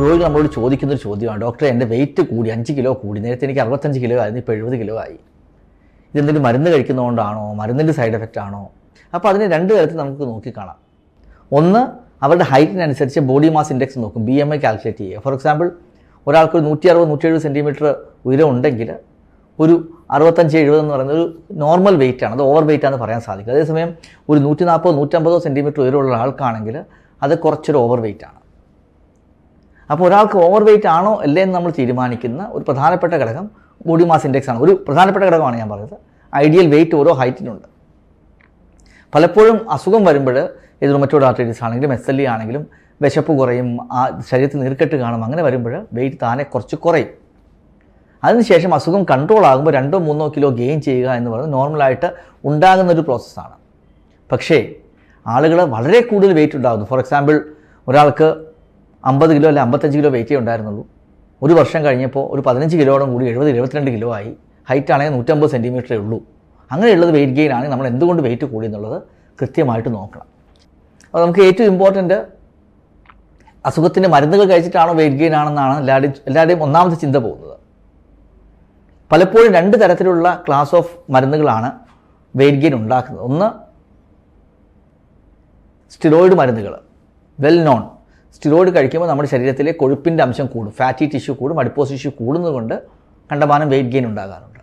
രോഗികൾ നമ്മളോട് ചോദിക്കുന്ന ഒരു ചോദ്യമാണ് ഡോക്ടർ എൻ്റെ വെയിറ്റ് കൂടി അഞ്ച് കിലോ കൂടി നേരത്തെ എനിക്ക് അറുപത്തഞ്ച് കിലോ ആയിരുന്നു ഇപ്പോൾ എഴുപത് കിലോ ആയി ഇതെന്തെങ്കിലും മരുന്ന് കഴിക്കുന്നതുകൊണ്ടാണോ മരുന്നിൻ്റെ സൈഡ് എഫക്റ്റ് ആണോ അപ്പോൾ അതിനെ രണ്ട് തരത്തിൽ നമുക്ക് നോക്കിക്കാണാം ഒന്ന് അവരുടെ ഹൈറ്റിനനുസരിച്ച് ബോഡി മാസ് ഇൻഡെക്സ് നോക്കും ബി എം ഐ കാൽക്കുലേറ്റ് ചെയ്യുക ഫോർ എക്സാമ്പിൾ ഒരാൾക്ക് ഒരു നൂറ്റി അറുപത് നൂറ്റി എഴുപത് സെൻറ്റിമീറ്റർ ഉയരം ഉണ്ടെങ്കിൽ ഒരു അറുപത്തഞ്ച് എഴുപത് എന്ന് പറയുന്നത് ഒരു നോർമൽ വെയിറ്റ് ആണ് അത് ഓവർ വെയിറ്റ് ആണെന്ന് പറയാൻ സാധിക്കും അതേസമയം ഒരു നൂറ്റി നാൽപ്പതോ നൂറ്റമ്പതോ സെൻറ്റിമീറ്റർ ഉയരമുള്ള ആൾക്കാണെങ്കിൽ അത് കുറച്ചൊരു ഓവർ വെയിറ്റ് ആണ് അപ്പോൾ ഒരാൾക്ക് ഓവർ വെയിറ്റ് ആണോ അല്ലേ എന്ന് നമ്മൾ തീരുമാനിക്കുന്ന ഒരു പ്രധാനപ്പെട്ട ഘടകം ബോഡി മാസ് ഇൻഡെക്സ് ആണ് ഒരു പ്രധാനപ്പെട്ട ഘടകമാണ് ഞാൻ പറഞ്ഞത് ഐഡിയൽ വെയിറ്റ് ഓരോ ഹൈറ്റിനുണ്ട് പലപ്പോഴും അസുഖം വരുമ്പോൾ ഏതൊരു റൊമറ്റോഡ് ആർട്ടൈറ്റിസ് ആണെങ്കിലും എസ് എൽ ഇ ആണെങ്കിലും വിശപ്പ് കുറയും ആ ശരീരത്തിൽ നീർക്കെട്ട് കാണും അങ്ങനെ വരുമ്പോൾ വെയിറ്റ് താനെ കുറച്ച് കുറയും അതിനുശേഷം അസുഖം കൺട്രോൾ ആകുമ്പോൾ രണ്ടോ മൂന്നോ കിലോ ഗെയിൻ ചെയ്യുക എന്ന് പറയുന്നത് നോർമലായിട്ട് ഉണ്ടാകുന്ന ഒരു പ്രോസസ്സാണ് പക്ഷേ ആളുകൾ വളരെ കൂടുതൽ വെയിറ്റ് ഉണ്ടാകുന്നു ഫോർ എക്സാമ്പിൾ ഒരാൾക്ക് അമ്പത് കിലോ അല്ല അമ്പത്തഞ്ച് കിലോ വെയിറ്റേ ഉണ്ടായിരുന്നുള്ളൂ ഒരു വർഷം കഴിഞ്ഞപ്പോൾ ഒരു പതിനഞ്ച് കിലോയോടും കൂടി എഴുപത് എഴുപത്തിരണ്ട് കിലോ ആയി ഹൈറ്റ് ആണെങ്കിൽ നൂറ്റമ്പത് സെൻറ്റിമീറ്ററേ ഉള്ളൂ അങ്ങനെയുള്ളത് വെയിറ്റ് ഗെയിൻ ആണെങ്കിൽ നമ്മൾ എന്തുകൊണ്ട് വെയിറ്റ് കൂടി എന്നുള്ളത് കൃത്യമായിട്ട് നോക്കണം അപ്പോൾ നമുക്ക് ഏറ്റവും ഇമ്പോർട്ടൻറ്റ് അസുഖത്തിൻ്റെ മരുന്നുകൾ കഴിച്ചിട്ടാണോ വെയിറ്റ് ഗെയിൻ ആണെന്നാണ് എല്ലാവരുടെയും എല്ലാവരുടെയും ഒന്നാമത്തെ ചിന്ത പോകുന്നത് പലപ്പോഴും രണ്ട് തരത്തിലുള്ള ക്ലാസ് ഓഫ് മരുന്നുകളാണ് വെയിറ്റ് ഗെയിൻ ഉണ്ടാക്കുന്നത് ഒന്ന് സ്റ്റിറോയിഡ് മരുന്നുകൾ വെൽ നോൺ സ്റ്റിറോയിഡ് കഴിക്കുമ്പോൾ നമ്മുടെ ശരീരത്തിലെ കൊഴുപ്പിൻ്റെ അംശം കൂടും ഫാറ്റി ടിഷ്യൂ കൂടും അഡിപ്പോസ് ടിഷ്യൂ കൂടുന്നതുകൊണ്ട് കണ്ടമാനം വെയിറ്റ് ഗെയിൻ ഉണ്ടാകാറുണ്ട്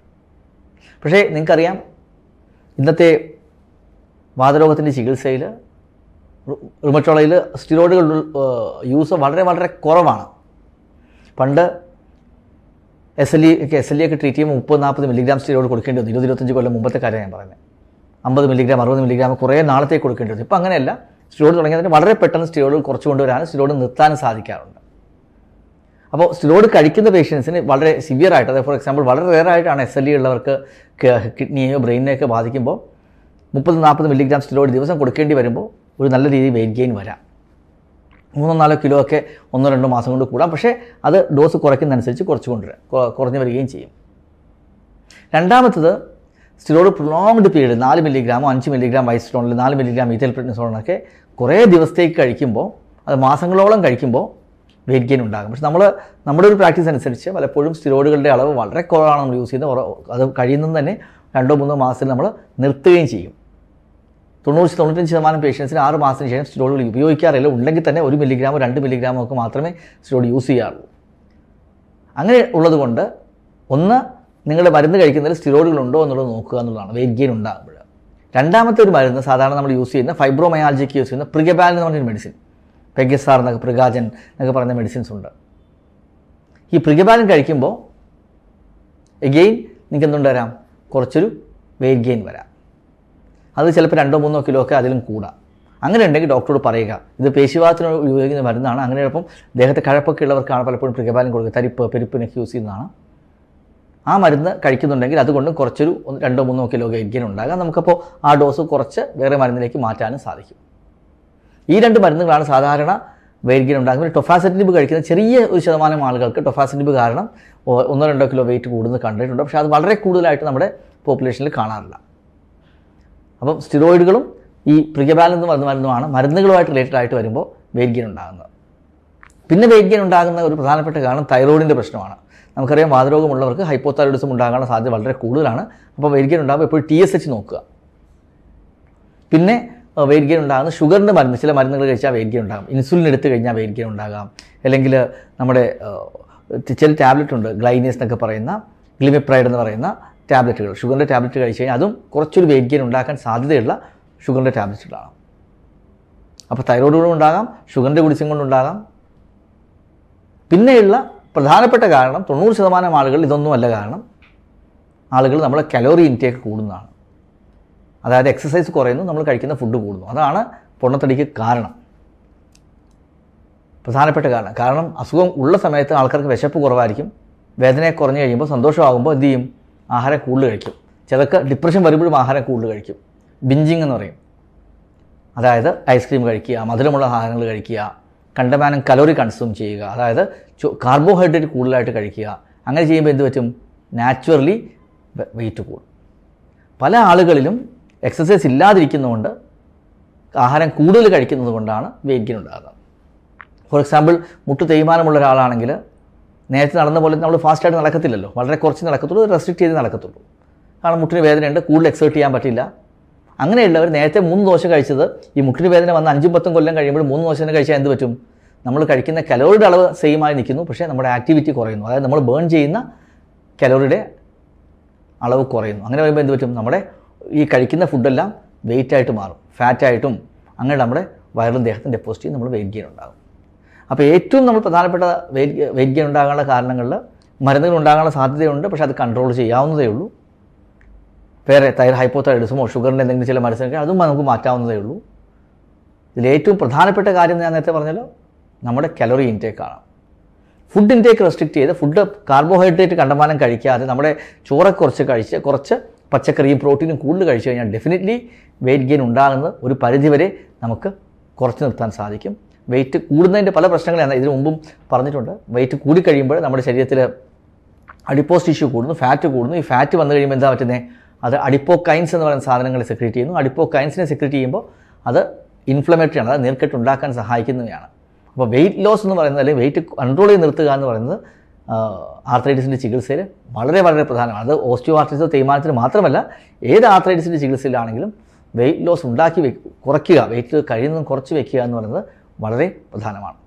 പക്ഷേ നിങ്ങൾക്കറിയാം ഇന്നത്തെ വാതരോഗത്തിൻ്റെ ചികിത്സയിൽ റിമറ്റോളയിൽ സ്റ്റിറോയിഡുകൾ യൂസ് വളരെ വളരെ കുറവാണ് പണ്ട് S L E S L E ഒക്കെ ട്രീറ്റ് ചെയ്യുമ്പോൾ മുപ്പത് നാൽപ്പത് മില്ലിഗ്രാം സ്റ്റിറോയിഡ് കൊടുക്കേണ്ടി വന്നു ഇരുപത്തിരത്തഞ്ച് കൊല്ലം മുമ്പത്തെ കാര്യം ഞാൻ പറയുന്നത് അമ്പത് മില്ലിഗ്രാം അറുപത് മില്ലിഗ്രാം കുറേ നാളത്തേക്ക് കൊടുക്കേണ്ടി വന്നു ഇപ്പോൾ അങ്ങനെയല്ല സ്റ്റിറോയിഡ് തുടങ്ങിയതിന് വളരെ പെട്ടെന്ന് സ്റ്റിറോയിഡ് കുറച്ച് കൊണ്ടുവരാൻ സ്റ്റിറോയിഡ് നിർത്താനും സാധിക്കാറുണ്ട് അപ്പോൾ സ്റ്റിറോയിഡ് കഴിക്കുന്ന പേഷ്യൻസിന് വളരെ സിവിയർ ആയിട്ട് അതായത് ഫോർ എക്സാമ്പിൾ വളരെ റെയർ ആയിട്ടാണ് എസ് എൽ ഇ ഉള്ളവർക്ക് കിഡ്നിയെയോ ബ്രെയിനെയൊക്കെ ബാധിക്കുമ്പോൾ മുപ്പത് നാൽപ്പത് മില്ലിഗ്രാം സ്റ്റിറോയിഡ് ദിവസം കൊടുക്കേണ്ടി വരുമ്പോൾ ഒരു നല്ല രീതിയിൽ വെയിറ്റ് ഗെയിൻ വരാം മൂന്നോ നാലോ കിലോ ഒക്കെ ഒന്നോ രണ്ടോ മാസം കൊണ്ട് കൂടാം പക്ഷേ അത് ഡോസ് കുറയ്ക്കുന്നതനുസരിച്ച് കുറച്ച് കൊണ്ടുവരാം കുറഞ്ഞു വരികയും ചെയ്യും രണ്ടാമത്തത് സ്റ്റിറോയിഡ് പ്രൊലോങ്ഡ് പീരീഡ് നാല് മില്ലിഗ്രാമോ അഞ്ച് മില്ലിഗ്രാം വൈസ്ട്രോണിൽ നാല് മില്ലിഗ്രാം ഈഥൽ പ്രിഡ്നിസോണൊക്കെ കുറേ ദിവസത്തേക്ക് കഴിക്കുമ്പോൾ അത് മാസങ്ങളോളം കഴിക്കുമ്പോൾ വെയിറ്റ് ഗെയിൻ ഉണ്ടാകും പക്ഷെ നമ്മൾ നമ്മുടെ ഒരു പ്രാക്ടീസ് അനുസരിച്ച് പലപ്പോഴും സ്റ്റിറോയിഡുകളുടെ അളവ് വളരെ കുറവാണ് നമ്മൾ യൂസ് ചെയ്യുന്നത് അത് കഴിയുന്നതും തന്നെ രണ്ടോ മൂന്നോ മാസത്തിൽ നമ്മൾ നിർത്തുകയും ചെയ്യും തൊണ്ണൂറ് തൊണ്ണൂറ്റഞ്ച് ശതമാനം പേഷ്യൻസിന് ആറ് മാസത്തിന് ശേഷം സ്റ്റിറോയിഡുകൾ ഉപയോഗിക്കാറില്ല ഉണ്ടെങ്കിൽ തന്നെ ഒരു മില്ലിഗ്രാമോ രണ്ട് മില്ലിഗ്രാമോ ഒക്കെ മാത്രമേ സ്റ്റിറോയിഡ് യൂസ് ചെയ്യാറുള്ളൂ അങ്ങനെ ഉള്ളതുകൊണ്ട് ഒന്ന് നിങ്ങളുടെ മരുന്ന് കഴിക്കുന്നതിൽ സ്റ്റിറോയിഡുകളുണ്ടോ എന്നുള്ളത് നോക്കുക എന്നുള്ളതാണ് വെയിറ്റ് ഗെയിൻ ഉണ്ടാകുമ്പോൾ രണ്ടാമത്തെ ഒരു മരുന്ന് സാധാരണ നമ്മൾ യൂസ് ചെയ്യുന്ന ഫൈബ്രോമയാലജിക്ക് യൂസ് ചെയ്യുന്ന പ്രിഗബാൽ എന്ന് പറഞ്ഞൊരു മെഡിസിൻ പെഗസാർ എന്നൊക്കെ പ്രിഗാജൻ എന്നൊക്കെ പറയുന്ന മെഡിസിൻസ് ഉണ്ട് ഈ പ്രിഗബാലൻ കഴിക്കുമ്പോൾ എഗെയിൻ നിങ്ങൾക്ക് എന്തുകൊണ്ട് വരാം കുറച്ചൊരു വെയിറ്റ് ഗെയിൻ വരാം അത് ചിലപ്പോൾ രണ്ടോ മൂന്നോ കിലോ ഒക്കെ അതിലും കൂടാം അങ്ങനെ ഉണ്ടെങ്കിൽ ഡോക്ടറോട് പറയുക ഇത് പേശിവാദത്തിന് ഉപയോഗിക്കുന്ന മരുന്നാണ് അങ്ങനെ ചിലപ്പം ദേഹത്തെ കഴപ്പൊക്കെ ഉള്ളവർക്കാണ് പലപ്പോഴും പ്രിഗബാലൻ കൊടുക്കുക തരിപ്പ് പെരുപ്പിനൊക്കെ യൂസ് ചെയ്യുന്നതാണ് ആ മരുന്ന് കഴിക്കുന്നുണ്ടെങ്കിൽ അതുകൊണ്ട് കുറച്ചൊരു രണ്ടോ മൂന്നോ കിലോ ഗൈൻ ഉണ്ടാകാം നമുക്കപ്പോൾ ആ ഡോസ് കുറച്ച് വേറെ മരുന്നിലേക്ക് മാറ്റാനും സാധിക്കും ഈ രണ്ട് മരുന്നുകളാണ് സാധാരണ വെയിറ്റ് ഗെയിൻ ഉണ്ടാകുന്നത് ടൊഫാസെറ്റിനിബ് കഴിക്കുന്ന ചെറിയ ഒരു ശതമാനം ആളുകൾക്ക് ടൊഫാസെറ്റിനിബ് കാരണം ഒന്നോ രണ്ടോ കിലോ വെയിറ്റ് കൂടുന്നത് കണ്ടിട്ടുണ്ട് പക്ഷേ അത് വളരെ കൂടുതലായിട്ട് നമ്മുടെ പോപ്പുലേഷനിൽ കാണാറില്ല അപ്പം സ്റ്റിറോയിഡുകളും ഈ പ്രിയബാലൻ എന്ന് പറയുന്ന മരുന്നുമാണ് മരുന്നുകളുമായിട്ട് റിലേറ്റഡ് ആയിട്ട് വരുമ്പോൾ വെയിറ്റ് ഗെയിൻ ഉണ്ടാകുന്നത് പിന്നെ വെയിറ്റ് ഗെയിൻ ഉണ്ടാകുന്ന ഒരു പ്രധാനപ്പെട്ട കാരണം തൈറോയിഡിൻ്റെ പ്രശ്നമാണ് നമുക്കറിയാം വാതരോഗമുള്ളവർക്ക് ഹൈപ്പോതൈറോയിഡിസം ഉണ്ടാകാനുള്ള സാധ്യത വളരെ കൂടുതലാണ് അപ്പോൾ വൈരിക്കാൻ ഉണ്ടാകുമ്പോൾ എപ്പോഴും ടി എസ് എച്ച് നോക്കുക പിന്നെ വേരിക്കാൻ ഉണ്ടാകുന്ന ഷുഗറിൻ്റെ മരുന്ന് ചില മരുന്നുകൾ കഴിച്ചാൽ വേരിക്കാൻ ഉണ്ടാകും ഇൻസുലിൻ എടുത്ത് കഴിഞ്ഞാൽ വേരിക്കാൻ ഉണ്ടാകാം അല്ലെങ്കിൽ നമ്മുടെ ചില ടാബ്ലറ്റ് ഉണ്ട് ഗ്ലൈനേസ് എന്നൊക്കെ പറയുന്ന ഗ്ലിമിപ്രൈഡ് എന്ന് പറയുന്ന ടാബ്ലറ്റുകൾ ഷുഗറിൻ്റെ ടാബ്ലറ്റ് കഴിച്ച് കഴിഞ്ഞാൽ അതും കുറച്ചൊരു വേരിക്കാൻ ഉണ്ടാക്കാൻ സാധ്യതയുള്ള ഷുഗറിൻ്റെ ടാബ്ലറ്റുകളാണ് അപ്പോൾ തൈറോയിഡ് കൊണ്ടുണ്ടാകാം ഷുഗറിൻ്റെ കുടിച്ചും കൊണ്ടുണ്ടാകാം പിന്നെയുള്ള പ്രധാനപ്പെട്ട കാരണം തൊണ്ണൂറ് ശതമാനം ആളുകൾ ഇതൊന്നുമല്ല കാരണം ആളുകൾ നമ്മളെ കലോറി ഇൻടേക്ക് കൂടുന്നതാണ് അതായത് എക്സസൈസ് കുറയുന്നു നമ്മൾ കഴിക്കുന്ന ഫുഡ് കൂടുന്നു അതാണ് പൊണ്ണത്തടിക്ക് കാരണം പ്രധാനപ്പെട്ട കാരണം കാരണം അസുഖം ഉള്ള സമയത്ത് ആൾക്കാർക്ക് വിശപ്പ് കുറവായിരിക്കും വേദനയെ കുറഞ്ഞു കഴിയുമ്പോൾ സന്തോഷമാകുമ്പോൾ എന്ത് ചെയ്യും ആഹാരം കൂടുതൽ കഴിക്കും ചിലക്കെ ഡിപ്രഷൻ വരുമ്പോഴും ആഹാരം കൂടുതൽ കഴിക്കും ബിഞ്ചിങ് എന്ന് പറയും അതായത് ഐസ്ക്രീം കഴിക്കുക മധുരമുള്ള ആഹാരങ്ങൾ കഴിക്കുക കണ്ടമാനം കലോറി കൺസ്യൂം ചെയ്യുക അതായത് കാർബോഹൈഡ്രേറ്റ് കൂടുതലായിട്ട് കഴിക്കുക അങ്ങനെ ചെയ്യുമ്പോൾ എന്ത് പറ്റും നാച്ചുറലി വെയിറ്റ് കൂടും പല ആളുകളിലും എക്സസൈസ് ഇല്ലാതിരിക്കുന്നതുകൊണ്ട് ആഹാരം കൂടുതൽ കഴിക്കുന്നത് കൊണ്ടാണ് വെയിറ്റ് ഗെയിൻ ഉണ്ടാകുന്നത് ഫോർ എക്സാമ്പിൾ മുട്ട് തേയ്മാനമുള്ള ഒരാളാണെങ്കിൽ നേരത്തെ നടന്ന പോലെ നമ്മൾ ഫാസ്റ്റായിട്ട് നടക്കത്തില്ലല്ലോ വളരെ കുറച്ച് നടക്കത്തുള്ളൂ റെസ്ട്രിക്റ്റ് ചെയ്ത് നടക്കത്തുള്ളൂ കാരണം മുട്ടിന് വേദനയുണ്ട് കൂടുതൽ എക്സേർട്ട് ചെയ്യാൻ പറ്റില്ല അങ്ങനെയുള്ളവർ നേരത്തെ മൂന്ന് ദോശ കഴിച്ചത് ഈ മുട്ടിന് വേദന വന്ന് അഞ്ചും പത്തും കൊല്ലം കഴിയുമ്പോൾ മൂന്ന് ദോശ തന്നെ കഴിച്ചാൽ എന്ത് പറ്റും നമ്മൾ കഴിക്കുന്ന കലോറിയുടെ അളവ് സെയിം ആയി നിൽക്കുന്നു പക്ഷേ നമ്മുടെ ആക്ടിവിറ്റി കുറയുന്നു അതായത് നമ്മൾ ബേൺ ചെയ്യുന്ന കലോറിയുടെ അളവ് കുറയുന്നു അങ്ങനെ വരുമ്പോൾ എന്ത് പറ്റും നമ്മുടെ ഈ കഴിക്കുന്ന ഫുഡെല്ലാം വെയിറ്റായിട്ട് മാറും ഫാറ്റായിട്ടും അങ്ങനെ നമ്മുടെ വയറും ദേഹത്തും ഡെപ്പോസിറ്റ് ചെയ്ത് നമ്മൾ വെയിറ്റ് ഗെയിൻ ഉണ്ടാകും അപ്പോൾ ഏറ്റവും നമ്മൾ പ്രധാനപ്പെട്ട വെയിറ്റ് വെയിറ്റ് ഗെയിൻ ഉണ്ടാകാനുള്ള കാരണങ്ങളിൽ മരുന്നുകൾ ഉണ്ടാകാനുള്ള സാധ്യതയുണ്ട് പക്ഷേ അത് കൺട്രോൾ ചെയ്യാവുന്നതേ ഉള്ളൂ വേറെ തൈർ ഹൈപ്പോതൈറോയിഡിസമോ ഷുഗറിൻ്റെ എന്തെങ്കിലും ചില മരുന്നൊക്കെ അതും നമുക്ക് മാറ്റാവുന്നതേ ഉള്ളൂ ഇതിലേറ്റവും പ്രധാനപ്പെട്ട കാര്യം ഞാൻ നേരത്തെ പറഞ്ഞല്ലോ നമ്മുടെ കലോറി ഇൻടേക്കാണ് ഫുഡ് ഇൻടേക്ക് റെസ്ട്രിക്റ്റ് ചെയ്ത് ഫുഡ് കാർബോഹൈഡ്രേറ്റ് കണ്ടമാനം കഴിക്കാതെ നമ്മുടെ ചോറ കുറച്ച് കഴിച്ച് കുറച്ച് പച്ചക്കറിയും പ്രോട്ടീനും കൂടുതൽ കഴിച്ച് കഴിഞ്ഞാൽ ഡെഫിനറ്റ്ലി വെയിറ്റ് ഗെയിൻ ഉണ്ടാകുന്നത് ഒരു പരിധിവരെ നമുക്ക് കുറച്ച് നിർത്താൻ സാധിക്കും വെയിറ്റ് കൂടുന്നതിൻ്റെ പല പ്രശ്നങ്ങളാണ് ഇതിനു മുമ്പും പറഞ്ഞിട്ടുണ്ട് വെയിറ്റ് കൂടിക്കഴിയുമ്പോൾ നമ്മുടെ ശരീരത്തിൽ അഡിപ്പോസ് ടിഷ്യൂ കൂടുന്നു ഫാറ്റ് കൂടുന്നു ഈ ഫാറ്റ് വന്നു കഴിയുമ്പോൾ എന്താ പറ്റുന്നത് അത് കൈൻസ് എന്ന് പറയുന്ന സാധനങ്ങൾ സെക്രീറ്റ് ചെയ്യുന്നു അടിപ്പോ കൈൻസിനെ സെക്രീറ്റ് ചെയ്യുമ്പോൾ അത് ഇൻഫ്ലമേറ്ററി ആണ് അത് നീർക്കെട്ട് ഉണ്ടാക്കാൻ സഹായിക്കുന്നവയാണ് അപ്പോൾ വെയിറ്റ് ലോസ് എന്ന് പറയുന്നത് അല്ലെങ്കിൽ വെയിറ്റ് കൺട്രോൾ ചെയ്ത് നിർത്തുക എന്ന് പറയുന്നത് ആർത്രൈറ്റിസിൻ്റെ ചികിത്സയിൽ വളരെ വളരെ പ്രധാനമാണ് അത് ഓസ്റ്റിയോ ആർത്രൈറ്റിസോ തേയ്മാനത്തിന് മാത്രമല്ല ഏത് ആർത്രൈറ്റിസിൻ്റെ ചികിത്സയിലാണെങ്കിലും വെയിറ്റ് ലോസ് ഉണ്ടാക്കി കുറയ്ക്കുക വെയിറ്റ് കഴിയുന്നതും കുറച്ച് വയ്ക്കുക എന്ന് പറയുന്നത് വളരെ പ്രധാനമാണ്